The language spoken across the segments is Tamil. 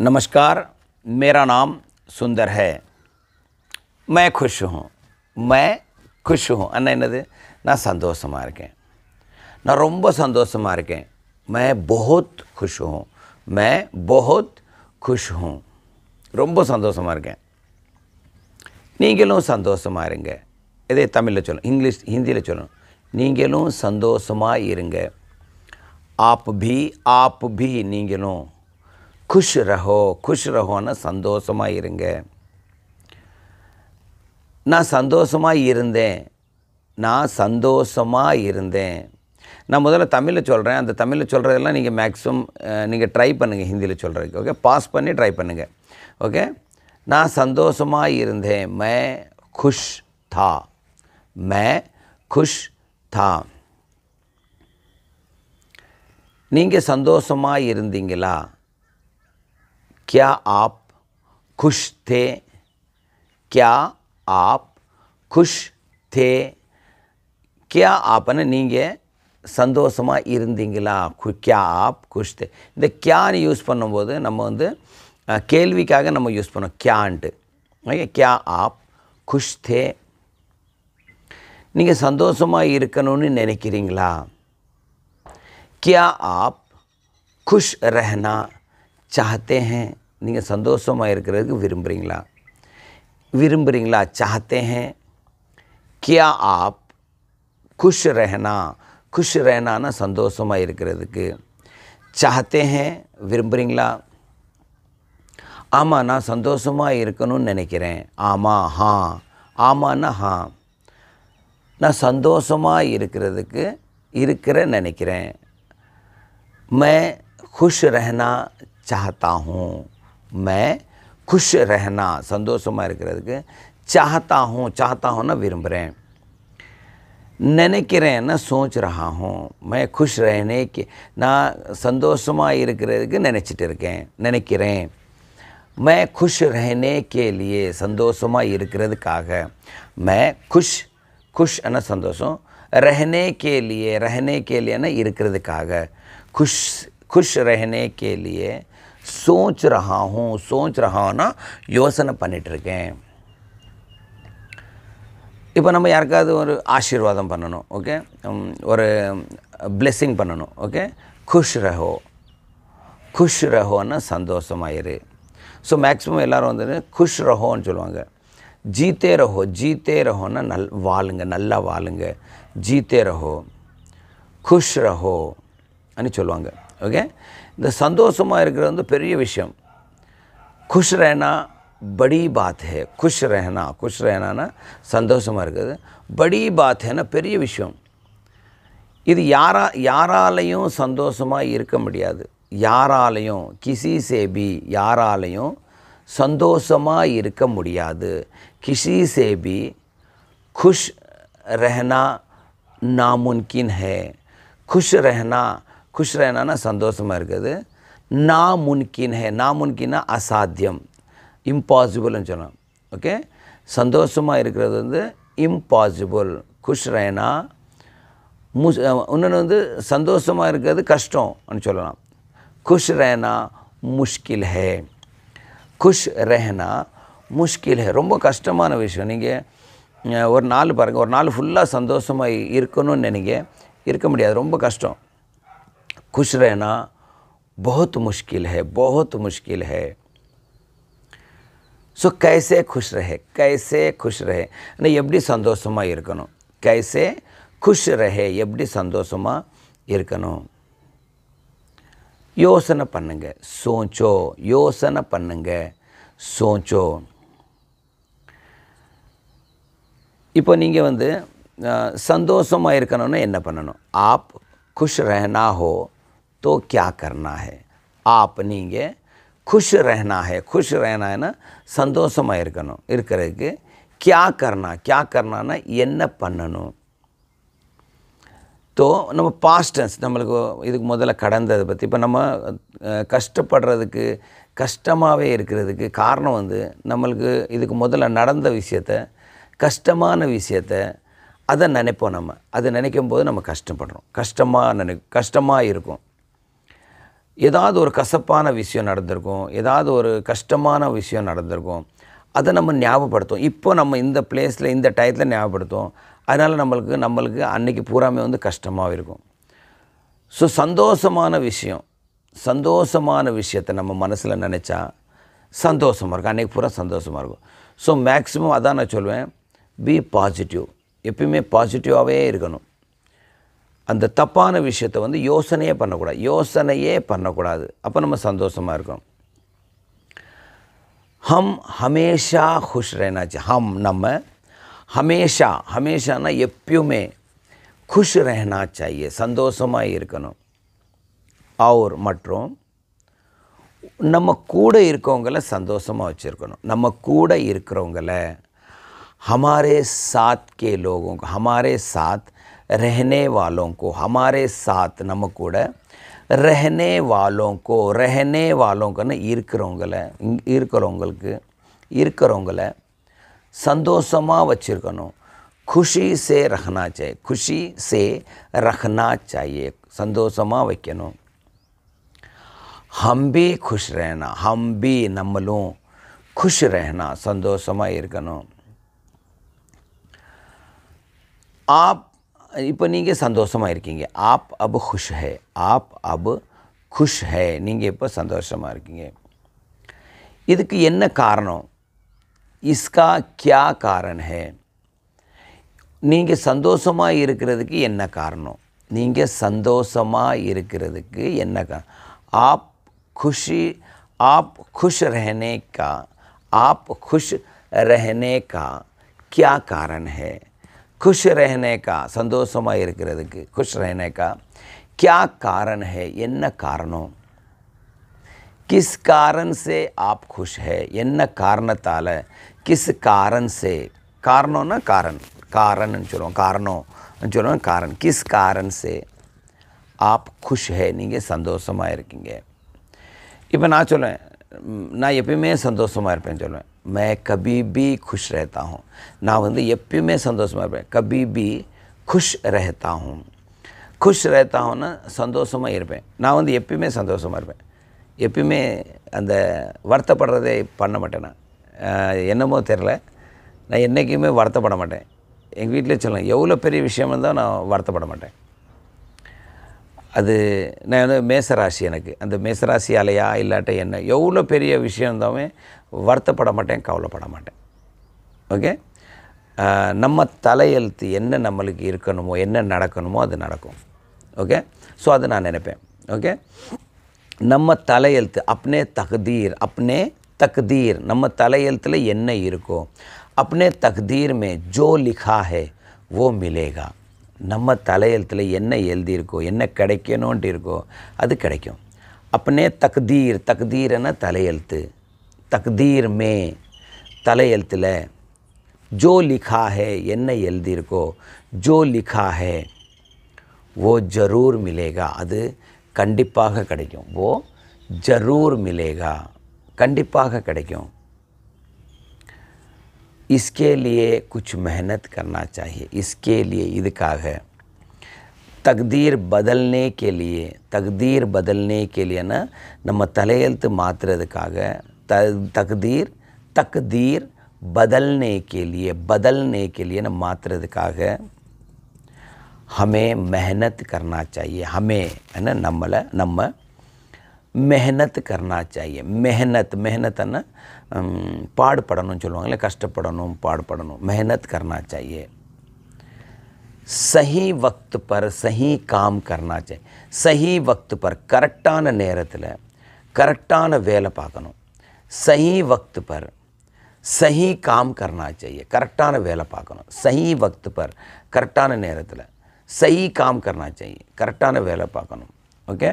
नमस्कार मेरा नाम सुंदर है मैं खुश हूँ मैं खुश हूँ என்னது நான் சந்தோஷமாக இருக்கேன் நான் ரொம்ப சந்தோஷமாக இருக்கேன் मैं बहुत खुश हूँ मैं बहुत खुश हूँ ரொம்ப சந்தோஷமாக இருக்கேன் நீங்களும் சந்தோஷமாக இருங்க இதே தமிழில் சொல்லணும் இங்கிலீஷ் ஹிந்தியில் சொல்லணும் நீங்களும் சந்தோஷமாக இருங்க आप भी आप भी நீங்களும் குஷ் ரஹோ குஷ் ரஹோன்னா சந்தோஷமாக இருங்க நான் சந்தோஷமாக இருந்தேன் நான் சந்தோஷமாக இருந்தேன் நான் முதல்ல தமிழில் சொல்கிறேன் அந்த தமிழில் சொல்கிறதெல்லாம் நீங்கள் மேக்ஸிமம் நீங்கள் ட்ரை பண்ணுங்கள் ஹிந்தியில் சொல்கிறதுக்கு ஓகே பாஸ் பண்ணி ட்ரை பண்ணுங்கள் ஓகே நான் சந்தோஷமாக இருந்தேன் மே குஷ் தா மே குஷ் தா நீங்கள் சந்தோஷமாக இருந்தீங்களா क्या आप खुश थे क्या आप खुश தே கியா ஆப்னு நீங்கள் சந்தோஷமாக இருந்தீங்களா கு கியா ஆப் குஷ்தே இந்த கியான்னு யூஸ் பண்ணும்போது நம்ம வந்து கேள்விக்காக நம்ம யூஸ் பண்ணோம் கியான்ட்டு ஓகே கியா ஆப் குஷ்தே நீங்கள் சந்தோஷமாக இருக்கணும்னு நினைக்கிறீங்களா கியா ஆப் குஷ் ரஹனா சாகத்தே ஹேன் நீங்கள் சந்தோஷமாக இருக்கிறதுக்கு விரும்புகிறீங்களா விரும்புகிறீங்களா சாகத்தே ஹேன் கியா ஆப் குஷ் ரஹனா குஷ் ரஹனானா சந்தோஷமாக இருக்கிறதுக்கு சாகத்தே ஹேன் விரும்புகிறீங்களா ஆமாம் நான் சந்தோஷமாக இருக்கணும்னு நினைக்கிறேன் ஆமாம் ஹா ஆமான்னா ஹா நான் சந்தோஷமாக இருக்கிறதுக்கு இருக்கிற நினைக்கிறேன் மே குஷ் रहना चाहता हूँ मैं खुश रहना संतोषमय करके चाहता हूँ चाहता हूँ ना रहे नैने के रहे ना सोच रहा हूँ मैं खुश रहने के ना संतोषमाक नैनेचिटे नैने के रहे मैं खुश रहने के लिए संतोषमाक मैं खुश खुश है ना संतोषम रहने के लिए रहने के लिए ना इक खुश खुश रहने के लिए சோச் रहा சோச் सोच रहा हूँனா யோசனை பண்ணிகிட்ருக்கேன் இப்போ நம்ம யாருக்காவது ஒரு ஆசீர்வாதம் பண்ணணும் ஓகே ஒரு பிளெஸ்ஸிங் பண்ணணும் ஓகே குஷ் ரஹோ குஷ் ரஹோன்னா சந்தோஷமாயிரு ஸோ மேக்ஸிமம் எல்லோரும் வந்து குஷ் ரஹோன்னு சொல்லுவாங்க ஜீத்தே ரஹோ ஜீத்தே ரஹோன்னா நல் வாழுங்க நல்லா வாழுங்க ஜீத்தே ரஹோ குஷ் ரஹோ அப்படின்னு சொல்லுவாங்க ஓகே இந்த சந்தோஷமாக இருக்கிறது வந்து பெரிய விஷயம் குஷ் ரேனா படி பாத் ஹே குஷ் ரேனா குஷ் ரேனானா சந்தோஷமாக இருக்கிறது படி பாத் பெரிய விஷயம் இது யாரா யாராலையும் சந்தோஷமாக இருக்க முடியாது யாராலையும் கிசி சேபி யாராலையும் சந்தோஷமாக இருக்க முடியாது கிசி சேபி குஷ் रहना நாமுன்கின் ஹே குஷ் रहना खुश रहना சந்தோஷமாக இருக்குது முன்கின் ஹே நாமுன்கின்னா அசாத்தியம் இம்பாசிபிள்னு சொன்னோம் ஓகே சந்தோஷமாக இருக்கிறது வந்து இம்பாசிபிள் குஷ் ரேனா மு இன்னொன்று வந்து சந்தோஷமாக இருக்கிறது கஷ்டம்னு சொல்லலாம் குஷ் ரேனா முஷ்கில் ஹே குஷ் ரேனா முஷ்கில் ஹே ரொம்ப கஷ்டமான விஷயம் நீங்கள் ஒரு நாள் பாருங்கள் ஒரு நாள் ஃபுல்லாக சந்தோஷமாக இருக்கணும்னு நினைங்க இருக்க முடியாது ரொம்ப கஷ்டம் खुश रहना बहुत मुश्किल है बहुत मुश्किल है ஸோ கைசே குஷ் ரஹே கைசே குஷ் ரஹே நான் எப்படி சந்தோஷமாக இருக்கணும் கைசே குஷ் ரஹே எப்படி சந்தோஷமாக இருக்கணும் யோசனை பண்ணுங்க சோச்சோ யோசனை பண்ணுங்க சோச்சோ இப்போ நீங்கள் வந்து சந்தோஷமாக இருக்கணும்னா என்ன பண்ணணும் ஆப் குஷ் ரஹனா ஹோ तो क्या करना है ஆப்னீங்க खुश रहना है खुश रहना है ना சந்தோஷமாக இருக்கணும் இருக்கிறதுக்கு கியா கர்ணா கியா கர்னானா என்ன பண்ணணும் தோ நம்ம பாஸ்டன்ஸ் நம்மளுக்கு இதுக்கு முதல்ல கடந்ததை பற்றி இப்போ நம்ம கஷ்டப்படுறதுக்கு கஷ்டமாகவே இருக்கிறதுக்கு காரணம் வந்து நம்மளுக்கு இதுக்கு முதல்ல நடந்த விஷயத்த கஷ்டமான விஷயத்த அதை நினைப்போம் நம்ம அதை நினைக்கும் போது நம்ம கஷ்டப்படுறோம் கஷ்டமாக நினை கஷ்டமாக இருக்கும் ஏதாவது ஒரு கசப்பான விஷயம் நடந்திருக்கும் ஏதாவது ஒரு கஷ்டமான விஷயம் நடந்திருக்கும் அதை நம்ம ஞாபகப்படுத்தும் இப்போ நம்ம இந்த பிளேஸில் இந்த டயத்தில் ஞாபகப்படுத்தும் அதனால் நம்மளுக்கு நம்மளுக்கு அன்றைக்கி பூராமே வந்து கஷ்டமாக இருக்கும் ஸோ சந்தோஷமான விஷயம் சந்தோஷமான விஷயத்தை நம்ம மனசில் நினச்சா சந்தோஷமாக இருக்கும் அன்றைக்கி பூரா சந்தோஷமாக இருக்கும் ஸோ மேக்ஸிமம் அதான் நான் சொல்லுவேன் பி பாசிட்டிவ் எப்பயுமே பாசிட்டிவாகவே இருக்கணும் அந்த தப்பான விஷயத்தை வந்து யோசனையே பண்ணக்கூடாது யோசனையே பண்ணக்கூடாது அப்போ நம்ம சந்தோஷமாக இருக்கோம் ஹம் ஹமேஷா ஹுஷ் ரேனாச்சு ஹம் நம்ம ஹமேஷா ஹமேஷானா எப்பயுமே குஷ் ரஹனா சாயே சந்தோஷமாக இருக்கணும் அவர் மற்றும் நம்ம கூட இருக்கவங்கள சந்தோஷமாக வச்சுருக்கணும் நம்ம கூட இருக்கிறவங்கள ஹமாரே சாத் கே லோகோங்க ஹமாரே சாத் रहने वालों को हमारे साथ நம்ம கூட रहने वालों को रहने वालों கன்னு இருக்கிறவங்கள இருக்கிறவங்களுக்கு இருக்கிறவங்கள சந்தோஷமாக வச்சுருக்கணும் खुशी से रखना चाहिए खुशी से रखना चाहिए சந்தோஷமாக வைக்கணும் हम भी खुश रहना हम भी நம்மளும் खुश रहना சந்தோஷமாக இருக்கணும் आप இப்போ நீங்கள் சந்தோஷமாக இருக்கீங்க ஆப் அப் ஹுஷ் ஹே ஆப் அப் குஷ் ஹே நீங்கள் இப்போ சந்தோஷமாக இருக்கீங்க இதுக்கு என்ன காரணம் இஸ்கா கியா காரண் ஹே நீங்கள் சந்தோஷமாக இருக்கிறதுக்கு என்ன காரணம் நீங்கள் சந்தோஷமாக இருக்கிறதுக்கு என்ன காரணம் आप खुशी आप खुश रहने का आप खुश रहने का क्या कारण है खुश रहने का सन्ोषम खुश रहने का क्या कारण है कारणों किस कारण से आप खुश है कारणता किस कारण से कारणों ना कारण कारण चलो कारणों चलो कारण किस कारण से आप खुश है नहीं सन्ोषमें इन ना चलें ना एपयेमें सन्ोषमें चलें मैं कभी भी खुश रहता நான் வந்து எப்பயுமே சந்தோஷமாக இருப்பேன் கபி பி குஷ் ரேத்தாகும் குஷ் ரஹத்தாகும்னா சந்தோஷமாக இருப்பேன் நான் வந்து எப்பயுமே சந்தோஷமாக இருப்பேன் எப்பயுமே அந்த வருத்தப்படுறதே பண்ண மாட்டேன் நான் என்னமோ தெரில நான் என்றைக்குமே வருத்தப்பட மாட்டேன் எங்கள் வீட்டிலே சொல்லுவேன் எவ்வளோ பெரிய விஷயம் இருந்தால் நான் வருத்தப்பட மாட்டேன் அது நான் வந்து மேசராசி எனக்கு அந்த மேசராசி அலையா இல்லாட்ட என்ன எவ்வளோ பெரிய விஷயம் இருந்தாலும் வருத்தப்பட மாட்டேன் கவலைப்பட மாட்டேன் ஓகே நம்ம தலையெழுத்து என்ன நம்மளுக்கு இருக்கணுமோ என்ன நடக்கணுமோ அது நடக்கும் ஓகே ஸோ அதை நான் நினைப்பேன் ஓகே நம்ம தலையெழுத்து அப்னே தகதீர் அப்னே தக்தீர் நம்ம தலையெழுத்தில் என்ன இருக்கோ அப்னே தக்தீர் மே ஜோ லிகா ஹே ஓ மிலேகா நம்ம தலையெழுத்தில் என்ன எழுதியிருக்கோ என்ன கிடைக்கணுன்ட்டு இருக்கோ அது கிடைக்கும் அப்பனே தக்தீர் தக்தீர்னா தலையெழுத்து தக்தீர் மே தலையெழுத்தில் ஜோ லிகா ஹே என்ன எழுதியிருக்கோ ஜோ லிக்கா ஹே ஓ ஜரூர் மிலேகா அது கண்டிப்பாக கிடைக்கும் ஓ ஜரூர் மிலேகா கண்டிப்பாக கிடைக்கும் इसके लिए कुछ मेहनत करना चाहिए इसके लिए ईदकाह है तकदीर बदलने के लिए तकदीर बदलने के लिए ना नम तल मात्र तकदीर तकदीर बदलने के लिए बदलने के लिए ना मात्र हमें मेहनत करना चाहिए हमें है ना नम्बला नम्बर மெஹனத் கர்னா சாயே மெஹனத் மெஹனத்னா பாடுபடணும்னு சொல்லுவாங்கல்ல கஷ்டப்படணும் பாடுபடணும் மெஹனத் கர்னா சாயே சஹி வக்து பர் சஹி காம் கர்னா சாய் சஹி வக்த் பர் கரெக்டான நேரத்தில் கரெக்டான வேலை பார்க்கணும் சஹி வக்த் பர் சஹி காம் கர்னா கரெக்டான வேலை பார்க்கணும் சஹி வக்து பர் கரெக்டான நேரத்தில் சஹி காம் கர்னா கரெக்டான வேலை பார்க்கணும் ஓகே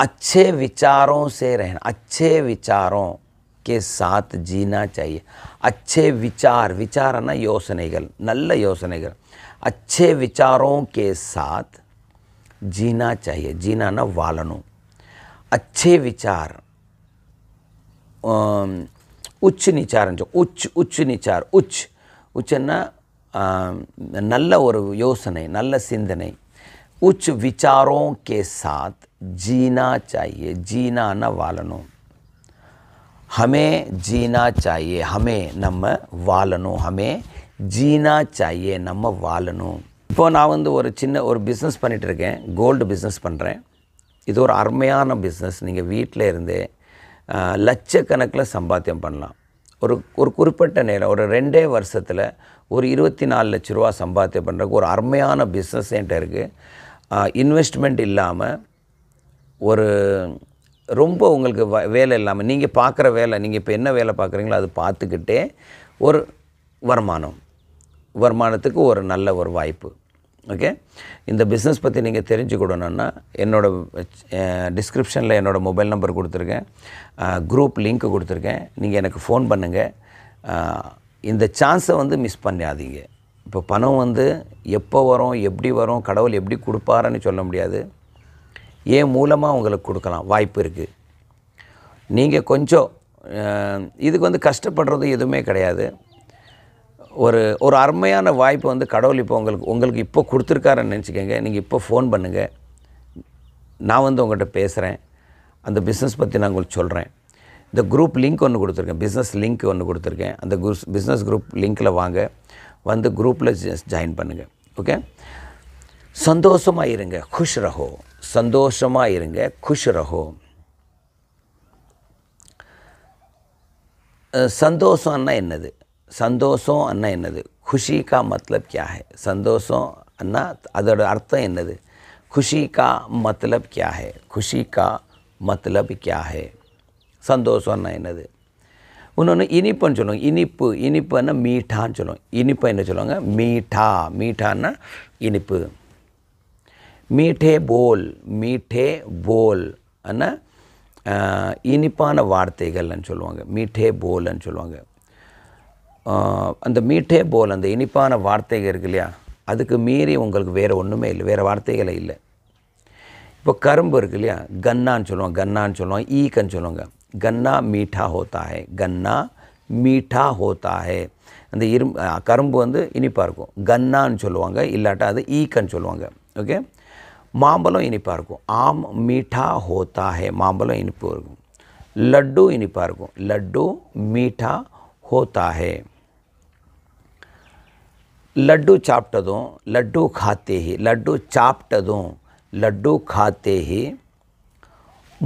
अच्छे विचारों से रहना अच्छे विचारों के साथ जीना चाहिए अच्छे विचार विचार ना യോസനകൾ നല്ല യോസനകൾ अच्छे विचारों के साथ जीना चाहिए जीना ना वालनों अच्छे विचार उच्च निचार जो उच्च उच्च निचार उच्च உச்சன்னா நல்ல ஒரு योजने நல்ல सिंधने उच्च विचारों के साथ जीना चाहिए जीना न वालनों हमें जीना चाहिए हमें நம்ம வாழணும் ஹமே ஜீனா சாயே நம்ம வாழணும் இப்போ நான் வந்து ஒரு சின்ன ஒரு பிஸ்னஸ் பண்ணிகிட்டு இருக்கேன் கோல்டு பிஸ்னஸ் பண்ணுறேன் இது ஒரு அருமையான பிஸ்னஸ் நீங்கள் வீட்டில் இருந்தே லட்சக்கணக்கில் சம்பாத்தியம் பண்ணலாம் ஒரு ஒரு குறிப்பிட்ட நேரம் ஒரு ரெண்டே வருஷத்தில் ஒரு இருபத்தி நாலு லட்ச ரூபா சம்பாத்தியம் பண்ணுறதுக்கு ஒரு அருமையான பிஸ்னஸ் என்கிட்ட இருக்குது இன்வெஸ்ட்மெண்ட் இல்லாமல் ஒரு ரொம்ப உங்களுக்கு வ வேலை இல்லாமல் நீங்கள் பார்க்குற வேலை நீங்கள் இப்போ என்ன வேலை பார்க்குறீங்களோ அது பார்த்துக்கிட்டே ஒரு வருமானம் வருமானத்துக்கு ஒரு நல்ல ஒரு வாய்ப்பு ஓகே இந்த பிஸ்னஸ் பற்றி நீங்கள் தெரிஞ்சுக்கிடணுன்னா என்னோடய டிஸ்கிரிப்ஷனில் என்னோடய மொபைல் நம்பர் கொடுத்துருக்கேன் குரூப் லிங்க் கொடுத்துருக்கேன் நீங்கள் எனக்கு ஃபோன் பண்ணுங்கள் இந்த சான்ஸை வந்து மிஸ் பண்ணாதீங்க இப்போ பணம் வந்து எப்போ வரும் எப்படி வரும் கடவுள் எப்படி கொடுப்பாருன்னு சொல்ல முடியாது ஏன் மூலமாக உங்களுக்கு கொடுக்கலாம் வாய்ப்பு இருக்குது நீங்கள் கொஞ்சம் இதுக்கு வந்து கஷ்டப்படுறது எதுவுமே கிடையாது ஒரு ஒரு அருமையான வாய்ப்பு வந்து கடவுள் இப்போ உங்களுக்கு உங்களுக்கு இப்போ கொடுத்துருக்காருன்னு நினச்சிக்கோங்க நீங்கள் இப்போ ஃபோன் பண்ணுங்கள் நான் வந்து உங்கள்கிட்ட பேசுகிறேன் அந்த பிஸ்னஸ் பற்றி நான் உங்களுக்கு சொல்கிறேன் இந்த குரூப் லிங்க் ஒன்று கொடுத்துருக்கேன் பிஸ்னஸ் லிங்க் ஒன்று கொடுத்துருக்கேன் அந்த குரூப் பிஸ்னஸ் குரூப் லிங்க்கில் வாங்க வந்து குரூப்பில் ஜாயின் பண்ணுங்கள் ஓகே சந்தோஷமாக இருங்க குஷ் ரஹோ சந்தோஷமாக இருங்க குஷ் சந்தோஷம் அண்ணா என்னது சந்தோஷம் அண்ணா என்னது குஷி கா மத்லப் கியா ஹே சந்தோஷம் அண்ணா அதோட அர்த்தம் என்னது கா மத்லப் கியா ஹே கா மத்லப் கியா ஹே சந்தோஷம்னா என்னது இன்னொன்று இனிப்புன்னு சொல்லுவாங்க இனிப்பு இனிப்புன்னா மீட்டான்னு சொல்லுவோம் இனிப்பு என்ன சொல்லுவாங்க மீட்டா மீட்டான்னா இனிப்பு மீட்டே போல் மீட்டே போல் ஆனால் இனிப்பான வார்த்தைகள்னு சொல்லுவாங்க மீட்டே போல்னு சொல்லுவாங்க அந்த மீட்டே போல் அந்த இனிப்பான வார்த்தைகள் இருக்கு இல்லையா அதுக்கு மீறி உங்களுக்கு வேறு ஒன்றுமே இல்லை வேறு வார்த்தைகளே இல்லை இப்போ கரும்பு இருக்கு இல்லையா கன்னான்னு சொல்லுவாங்க கன்னான்னு சொல்லுவாங்க ஈக்கன்னு சொல்லுவாங்க கன்னா மீட்டா ஹோத்தா ஹே கன்னா மீட்டா ஹோத்தா ஹே அந்த இரும் கரும்பு வந்து இனிப்பாக இருக்கும் கன்னான்னு சொல்லுவாங்க இல்லாட்டா அது ஈக்கன்னு சொல்லுவாங்க ஓகே மாம்பழம் இனிப்பாக இருக்கும் ஆம் மீட்டா ஹோத்தா ஹே மாம்பழம் இனிப்பு இருக்கும் லட்டு இனிப்பாக இருக்கும் லட்டு மீட்டா ஹோத்தா ஹே லட்டு சாப்பிட்டதும் லட்டு காத்தே ஹி லட்டு சாப்பிட்டதும் லட்டு காத்தே ஹி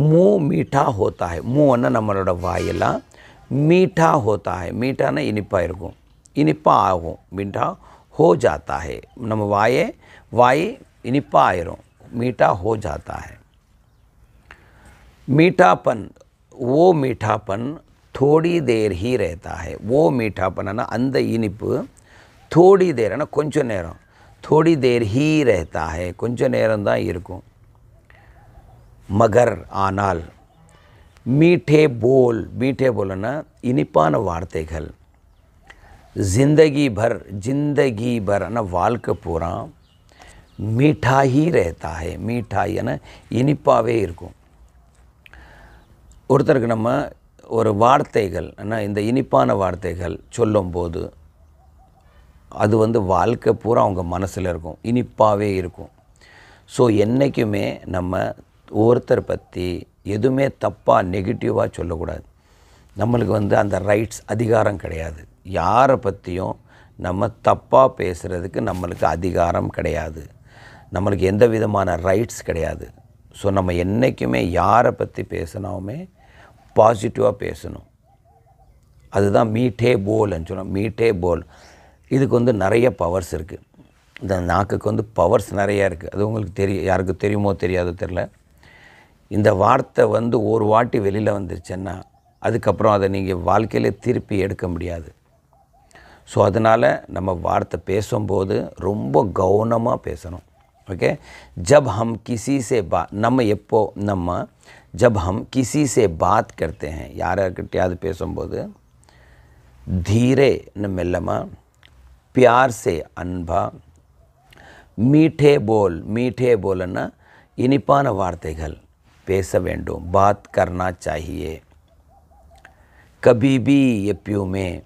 மூ மீட்டா ஹோத்தா ஹே மூன்னா நம்மளோட வாயெல்லாம் மீட்டா ஹோத்தா ஹே மீட்டானா இனிப்பாக இருக்கும் இனிப்பாக ஆகும் மீட்டா ஹோ ஜாத்தா ஹே நம்ம வாயை வாய் இனிப்பாக ஆயிரும் मीठा हो जाता है मीठापन वो मीठापन थोड़ी देर ही रहता है वो मीठापन है ना अंद इन थोड़ी देर है ना कुछ नेर थोड़ी देर ही रहता है कुछ नेर मगर आना मीठे बोल मीठे बोलना इनिपान वार्ते जिंदगी भर जिंदगी भर ना वाल पूरा மீட்டாகி ரேத்தாகே மீட்டாய் என இனிப்பாகவே இருக்கும் ஒருத்தருக்கு நம்ம ஒரு வார்த்தைகள் என்ன இந்த இனிப்பான வார்த்தைகள் சொல்லும்போது அது வந்து வாழ்க்கை பூரா அவங்க மனசில் இருக்கும் இனிப்பாகவே இருக்கும் ஸோ என்றைக்குமே நம்ம ஒருத்தர் பற்றி எதுவுமே தப்பாக நெகட்டிவாக சொல்லக்கூடாது நம்மளுக்கு வந்து அந்த ரைட்ஸ் அதிகாரம் கிடையாது யாரை பற்றியும் நம்ம தப்பாக பேசுகிறதுக்கு நம்மளுக்கு அதிகாரம் கிடையாது நம்மளுக்கு எந்த விதமான ரைட்ஸ் கிடையாது ஸோ நம்ம என்றைக்குமே யாரை பற்றி பேசினாலுமே பாசிட்டிவாக பேசணும் அதுதான் மீட்டே போல்னு சொல்லணும் மீட்டே போல் இதுக்கு வந்து நிறைய பவர்ஸ் இருக்குது இந்த நாக்குக்கு வந்து பவர்ஸ் நிறையா இருக்குது அது உங்களுக்கு தெரியும் யாருக்கு தெரியுமோ தெரியாதோ தெரில இந்த வார்த்தை வந்து ஒரு வாட்டி வெளியில் வந்துருச்சுன்னா அதுக்கப்புறம் அதை நீங்கள் வாழ்க்கையில் திருப்பி எடுக்க முடியாது ஸோ அதனால் நம்ம வார்த்தை பேசும்போது ரொம்ப கவனமாக பேசணும் ओके जब हम किसी से बात नम एपो नम जब हम किसी से बात करते हैं यार कटियाद पेसम्बोदे धीरे न मिलमा प्यार से अनभा मीठे बोल मीठे बोलना इनिपान घल पेस वेंडो बात करना चाहिए कभी भी यप्यू में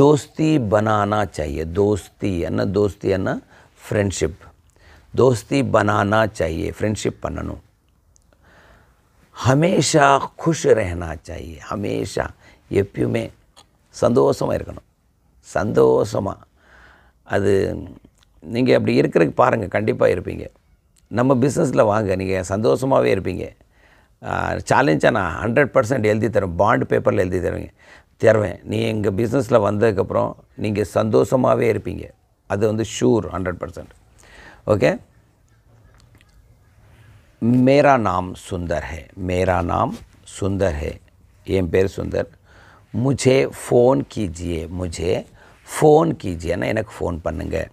दोस्ती बनाना चाहिए दोस्ती है ना दोस्ती है ना ஃப்ரெண்ட்ஷிப் தோஸ்தி பனானா चाहिए ஃப்ரெண்ட்ஷிப் பண்ணணும் ஹமேஷா குஷ் ரஹனா சாஹியே ஹமேஷா எப்பயுமே சந்தோஷமாக இருக்கணும் சந்தோஷமாக அது நீங்கள் அப்படி இருக்கிறதுக்கு பாருங்கள் கண்டிப்பாக இருப்பீங்க நம்ம பிஸ்னஸில் வாங்க நீங்கள் சந்தோஷமாகவே இருப்பீங்க சேலஞ்சாக நான் ஹண்ட்ரட் பர்சன்ட் எழுதி தரேன் பாண்டு பேப்பரில் எழுதி தருவீங்க தருவேன் நீ எங்கள் பிஸ்னஸில் வந்ததுக்கப்புறம் நீங்கள் சந்தோஷமாகவே இருப்பீங்க అది వంద షూర్ 100% ఓకే మేరా నామ్ సుందర్ హై మేరా నామ్ సుందర్ హై ఏ బేర్ సుందర్ ముజే ఫోన్ కీజియే ముజే ఫోన్ కీజియే న ఎనక్ ఫోన్ పన్నేగే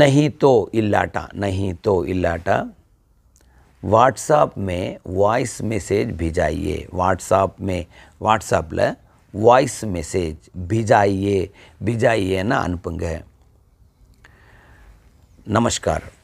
నహీ తో ఇలాటా నహీ తో ఇలాటా వాట్సాప్ మే వాయిస్ మెసేజ్ bhejaiye వాట్సాప్ మే వాట్సాప్ ల वॉइस मैसेज भिजाइए भिजाइए ना अनपंग नमस्कार